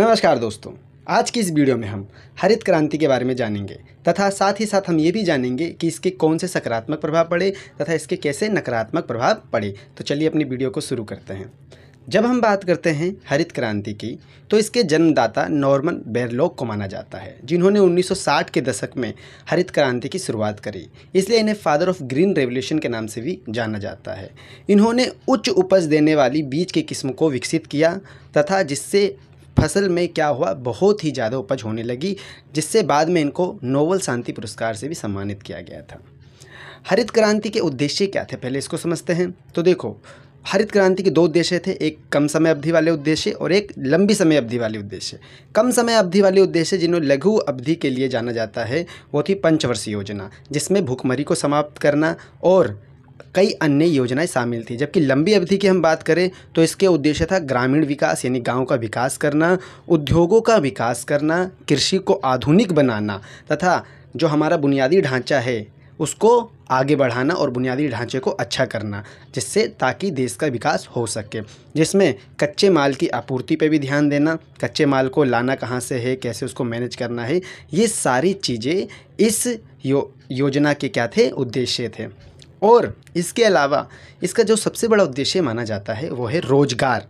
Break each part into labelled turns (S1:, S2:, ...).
S1: नमस्कार दोस्तों आज की इस वीडियो में हम हरित क्रांति के बारे में जानेंगे तथा साथ ही साथ हम ये भी जानेंगे कि इसके कौन से सकारात्मक प्रभाव पड़े तथा इसके कैसे नकारात्मक प्रभाव पड़े तो चलिए अपनी वीडियो को शुरू करते हैं जब हम बात करते हैं हरित क्रांति की तो इसके जन्मदाता नॉर्मन बेरलोक को माना जाता है जिन्होंने 1960 के दशक में हरित क्रांति की शुरुआत करी इसलिए इन्हें फादर ऑफ ग्रीन रेवोल्यूशन के नाम से भी जाना जाता है इन्होंने उच्च उपज देने वाली बीज की किस्म को विकसित किया तथा जिससे फसल में क्या हुआ बहुत ही ज़्यादा उपज होने लगी जिससे बाद में इनको नोबल शांति पुरस्कार से भी सम्मानित किया गया था हरित क्रांति के उद्देश्य क्या थे पहले इसको समझते हैं तो देखो हरित क्रांति के दो उद्देश्य थे एक कम समय अवधि वाले उद्देश्य और एक लंबी समय अवधि वाले उद्देश्य कम समय अवधि वाले उद्देश्य जिन्होंने लघु अवधि के लिए जाना जाता है वो थी पंचवर्षीय योजना जिसमें भूखमरी को समाप्त करना और कई अन्य योजनाएं शामिल थी जबकि लंबी अवधि की हम बात करें तो इसके उद्देश्य था ग्रामीण विकास यानी गाँव का विकास करना उद्योगों का विकास करना कृषि को आधुनिक बनाना तथा जो हमारा बुनियादी ढांचा है उसको आगे बढ़ाना और बुनियादी ढांचे को अच्छा करना जिससे ताकि देश का विकास हो सके जिसमें कच्चे माल की आपूर्ति पर भी ध्यान देना कच्चे माल को लाना कहाँ से है कैसे उसको मैनेज करना है ये सारी चीज़ें इस यो, योजना के क्या थे उद्देश्य थे और इसके अलावा इसका जो सबसे बड़ा उद्देश्य माना जाता है वो है रोज़गार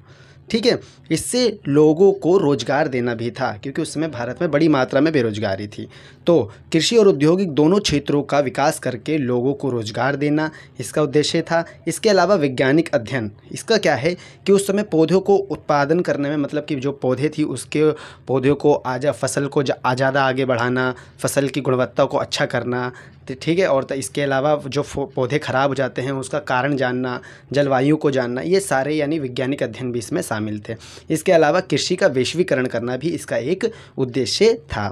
S1: ठीक है इससे लोगों को रोज़गार देना भी था क्योंकि उस समय भारत में बड़ी मात्रा में बेरोजगारी थी तो कृषि और औद्योगिक दोनों क्षेत्रों का विकास करके लोगों को रोज़गार देना इसका उद्देश्य था इसके अलावा वैज्ञानिक अध्ययन इसका क्या है कि उस समय पौधों को उत्पादन करने में मतलब कि जो पौधे थी उसके पौधों को आजा फसल को ज़्यादा आगे बढ़ाना फसल की गुणवत्ता को अच्छा करना तो ठीक है और इसके अलावा जो पौधे ख़राब हो जाते हैं उसका कारण जानना जलवायु को जानना ये सारे यानी वैज्ञानिक अध्ययन भी इसमें शामिल थे इसके अलावा कृषि का वैश्वीकरण करना भी इसका एक उद्देश्य था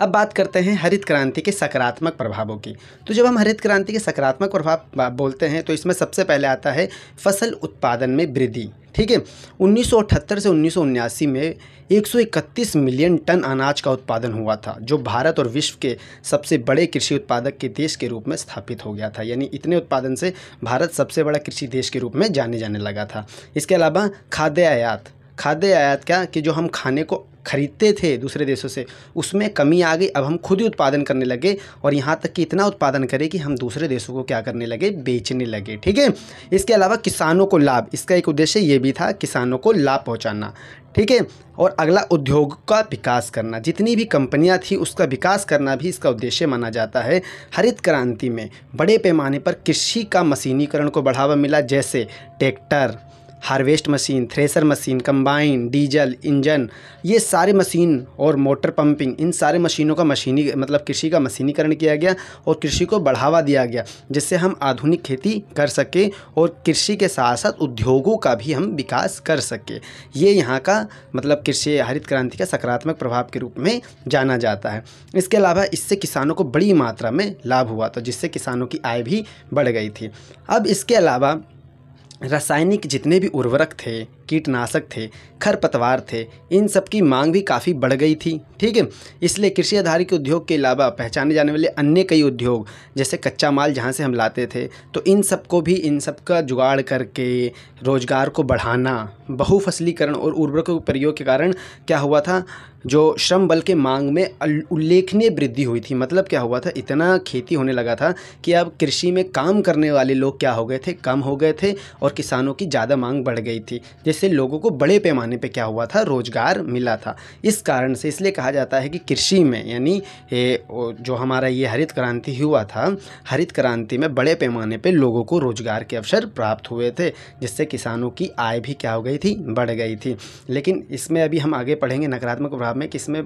S1: अब बात करते हैं हरित क्रांति के सकारात्मक प्रभावों की तो जब हम हरित क्रांति के सकारात्मक प्रभाव बोलते हैं तो इसमें सबसे पहले आता है फसल उत्पादन में वृद्धि ठीक है उन्नीस से उन्नीस में 131 मिलियन टन अनाज का उत्पादन हुआ था जो भारत और विश्व के सबसे बड़े कृषि उत्पादक के देश के रूप में स्थापित हो गया था यानी इतने उत्पादन से भारत सबसे बड़ा कृषि देश के रूप में जाने जाने लगा था इसके अलावा खाद्य आयात खाद्य आयात क्या कि जो हम खाने को खरीदते थे दूसरे देशों से उसमें कमी आ गई अब हम खुद ही उत्पादन करने लगे और यहाँ तक कि इतना उत्पादन करें कि हम दूसरे देशों को क्या करने लगे बेचने लगे ठीक है इसके अलावा किसानों को लाभ इसका एक उद्देश्य ये भी था किसानों को लाभ पहुँचाना ठीक है और अगला उद्योग का विकास करना जितनी भी कंपनियां थी उसका विकास करना भी इसका उद्देश्य माना जाता है हरित क्रांति में बड़े पैमाने पर कृषि का मशीनीकरण को बढ़ावा मिला जैसे tractor harvest machine thresher machine combine diesel engine ये सारे मशीन और मोटर पंपिंग इन सारे मशीनों का मशीनी मतलब कृषि का मशीनीकरण किया गया और कृषि को बढ़ावा दिया गया जिससे हम आधुनिक खेती कर सकें और कृषि के साथ साथ उद्योगों का भी हम विकास कर सकें ये यहाँ का मतलब कृषि हरित क्रांति का सकारात्मक प्रभाव के रूप में जाना जाता है इसके अलावा इससे किसानों को बड़ी मात्रा में लाभ हुआ था जिससे किसानों की आय भी बढ़ गई थी अब इसके अलावा रासायनिक जितने भी उर्वरक थे कीटनाशक थे खरपतवार थे इन सब की मांग भी काफ़ी बढ़ गई थी ठीक है इसलिए कृषि आधारित उद्योग के अलावा पहचाने जाने वाले अन्य कई उद्योग जैसे कच्चा माल जहाँ से हम लाते थे तो इन सब को भी इन सब का जुगाड़ करके रोज़गार को बढ़ाना बहुफसलीकरण और उर्वरकों के प्रयोग के कारण क्या हुआ था जो श्रम बल के मांग में उल्लेखनीय वृद्धि हुई थी मतलब क्या हुआ था इतना खेती होने लगा था कि अब कृषि में काम करने वाले लोग क्या हो गए थे कम हो गए थे और किसानों की ज़्यादा मांग बढ़ गई थी जिससे लोगों को बड़े पैमाने पे क्या हुआ था रोज़गार मिला था इस कारण से इसलिए कहा जाता है कि कृषि में यानी जो हमारा ये हरित क्रांति हुआ था हरित क्रांति में बड़े पैमाने पे लोगों को रोज़गार के अवसर प्राप्त हुए थे जिससे किसानों की आय भी क्या हो गई थी बढ़ गई थी लेकिन इसमें अभी हम आगे पढ़ेंगे नकारात्मक प्रभाव में कि इसमें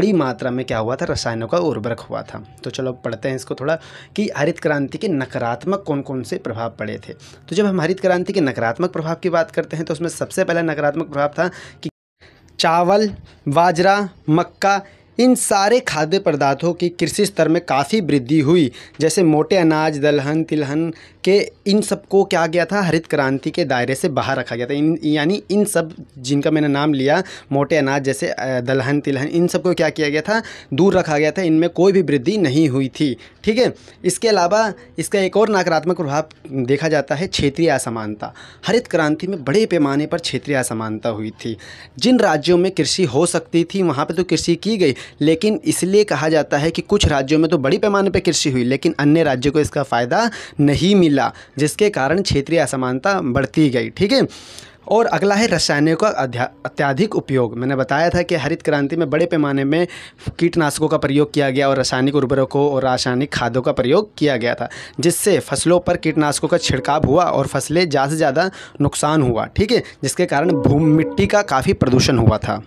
S1: बड़ी मात्रा में क्या हुआ था रसायनों का उर्वरक हुआ था तो चलो पढ़ते हैं इसको थोड़ा कि हरित क्रांति के नकारात्मक कौन कौन से प्रभाव पड़े थे तो जब हम हरित क्रांति के नकारात्मक प्रभाव की बात करते हैं तो उसमें सब सबसे पहला नकारात्मक प्रभाव था कि चावल बाजरा मक्का इन सारे खाद्य पदार्थों की कृषि स्तर में काफ़ी वृद्धि हुई जैसे मोटे अनाज दलहन तिलहन के इन सब को क्या गया था हरित क्रांति के दायरे से बाहर रखा गया था इन यानी इन सब जिनका मैंने नाम लिया मोटे अनाज जैसे दलहन तिलहन इन सबको क्या किया गया था दूर रखा गया था इनमें कोई भी वृद्धि नहीं हुई थी ठीक है इसके अलावा इसका एक और नकारात्मक प्रभाव देखा जाता है क्षेत्रीय असमानता हरित क्रांति में बड़े पैमाने पर क्षेत्रीय असमानता हुई थी जिन राज्यों में कृषि हो सकती थी वहाँ पर तो कृषि की गई लेकिन इसलिए कहा जाता है कि कुछ राज्यों में तो बड़ी पैमाने पर कृषि हुई लेकिन अन्य राज्यों को इसका फ़ायदा नहीं मिला जिसके कारण क्षेत्रीय असमानता बढ़ती गई ठीक है और अगला है रसायनों का अत्याधिक उपयोग मैंने बताया था कि हरित क्रांति में बड़े पैमाने में कीटनाशकों का प्रयोग किया गया और रासायनिक उर्वरकों और रासायनिक खादों का प्रयोग किया गया था जिससे फसलों पर कीटनाशकों का छिड़काव हुआ और फसलें ज़्यादा से ज़्यादा नुकसान हुआ ठीक है जिसके कारण भूमि मिट्टी का काफ़ी प्रदूषण हुआ था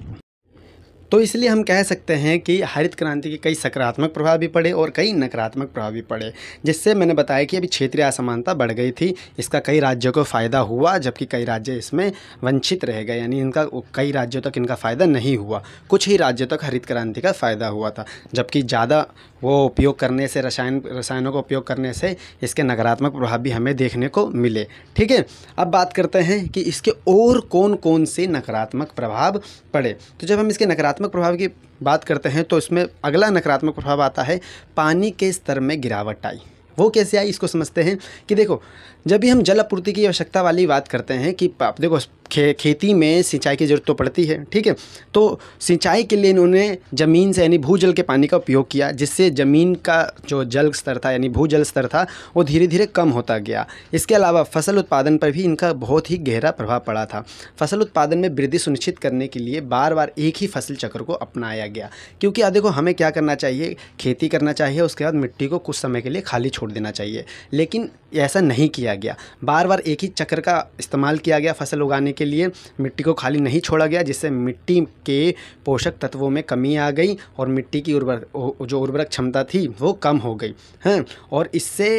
S1: तो इसलिए हम कह सकते हैं कि हरित क्रांति के कई सकारात्मक प्रभाव भी पड़े और कई नकारात्मक प्रभाव भी पड़े जिससे मैंने बताया कि अभी क्षेत्रीय असमानता बढ़ गई थी इसका कई राज्यों को फ़ायदा हुआ जबकि कई राज्य इसमें वंचित रह गए यानी इनका कई राज्यों तक इनका फ़ायदा नहीं हुआ कुछ ही राज्यों तक हरित क्रांति का फ़ायदा हुआ था जबकि ज़्यादा वो उपयोग करने से रसायन रसायनों का उपयोग करने से इसके नकारात्मक प्रभाव भी हमें देखने को मिले ठीक है अब बात करते हैं कि इसके और कौन कौन से नकारात्मक प्रभाव पड़े तो जब हम इसके नकारात्मक प्रभाव की बात करते हैं तो इसमें अगला नकारात्मक प्रभाव आता है पानी के स्तर में गिरावट आई वो कैसे आई इसको समझते हैं कि देखो जब भी हम जल आपूर्ति की आवश्यकता वाली बात करते हैं कि देखो खे, खेती में सिंचाई की ज़रूरत तो पड़ती है ठीक है तो सिंचाई के लिए इन्होंने ज़मीन से यानी भूजल के पानी का उपयोग किया जिससे ज़मीन का जो जल स्तर था यानी भूजल स्तर था वो धीरे धीरे कम होता गया इसके अलावा फसल उत्पादन पर भी इनका बहुत ही गहरा प्रभाव पड़ा था फसल उत्पादन में वृद्धि सुनिश्चित करने के लिए बार बार एक ही फसल चक्र को अपनाया गया क्योंकि अब हाँ, देखो हमें क्या करना चाहिए खेती करना चाहिए उसके बाद मिट्टी को कुछ समय के लिए खाली छोड़ देना चाहिए लेकिन ऐसा नहीं किया गया बार बार एक ही चक्र का इस्तेमाल किया गया फसल उगाने के के लिए मिट्टी को खाली नहीं छोड़ा गया जिससे मिट्टी के पोषक तत्वों में कमी आ गई और मिट्टी की उर्वर जो उर्वरक क्षमता थी वो कम हो गई हैं और इससे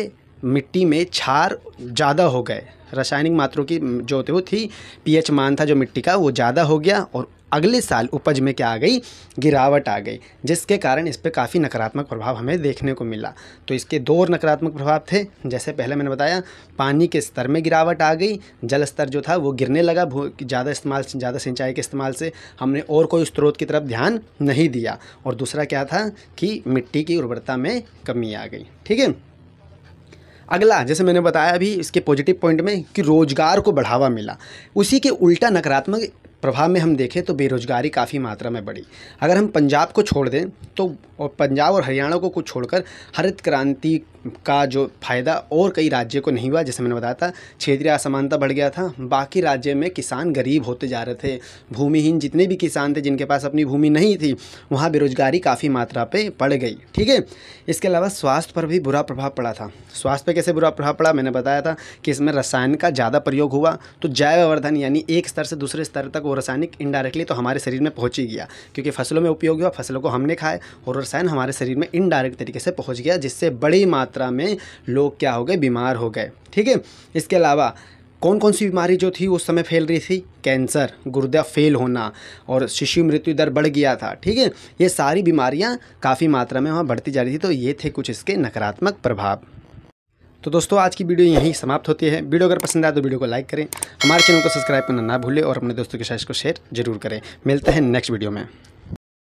S1: मिट्टी में छार ज़्यादा हो गए रासायनिक मात्रों की जो थी पीएच मान था जो मिट्टी का वो ज़्यादा हो गया और अगले साल उपज में क्या आ गई गिरावट आ गई जिसके कारण इस पर काफ़ी नकारात्मक प्रभाव हमें देखने को मिला तो इसके दो और नकारात्मक प्रभाव थे जैसे पहले मैंने बताया पानी के स्तर में गिरावट आ गई जल स्तर जो था वो गिरने लगा ज़्यादा इस्तेमाल ज़्यादा सिंचाई के इस्तेमाल से हमने और कोई स्रोत की तरफ ध्यान नहीं दिया और दूसरा क्या था कि मिट्टी की उर्वरता में कमी आ गई ठीक है अगला जैसे मैंने बताया अभी इसके पॉजिटिव पॉइंट में कि रोज़गार को बढ़ावा मिला उसी के उल्टा नकारात्मक प्रभाव में हम देखें तो बेरोज़गारी काफ़ी मात्रा में बढ़ी अगर हम पंजाब को छोड़ दें तो पंजाब और हरियाणा को कुछ छोड़कर हरित क्रांति का जो फ़ायदा और कई राज्य को नहीं हुआ जैसे मैंने बताया था क्षेत्रीय असमानता बढ़ गया था बाकी राज्य में किसान गरीब होते जा रहे थे भूमिहीन जितने भी किसान थे जिनके पास अपनी भूमि नहीं थी वहाँ बेरोजगारी काफ़ी मात्रा पर पड़ गई ठीक है इसके अलावा स्वास्थ्य पर भी बुरा प्रभाव पड़ा था स्वास्थ्य पर कैसे बुरा प्रभाव पड़ा मैंने बताया था कि इसमें रसायन का ज़्यादा प्रयोग हुआ तो जैव यानी एक स्तर से दूसरे स्तर तक वो रासायनिक इनडायरेक्टली तो हमारे शरीर में पहुँच ही गया क्योंकि फसलों में उपयोग हुआ फसलों को हमने खाए और रसायन हमारे शरीर में इनडायरेक्ट तरीके से पहुँच गया जिससे बड़ी मात्रा मात्रा में लोग क्या हो गए बीमार हो गए ठीक है इसके अलावा कौन कौन सी बीमारी जो थी उस समय फैल रही थी कैंसर गुर्दा फेल होना और शिशु मृत्यु दर बढ़ गया था ठीक है ये सारी बीमारियां काफ़ी मात्रा में वहाँ बढ़ती जा रही थी तो ये थे कुछ इसके नकारात्मक प्रभाव तो दोस्तों आज की वीडियो यहीं समाप्त होती है वीडियो अगर पसंद आए तो वीडियो को लाइक करें हमारे चैनल को सब्सक्राइब करना ना भूलें और अपने दोस्तों के साथ इसको शेयर जरूर करें मिलते हैं नेक्स्ट वीडियो में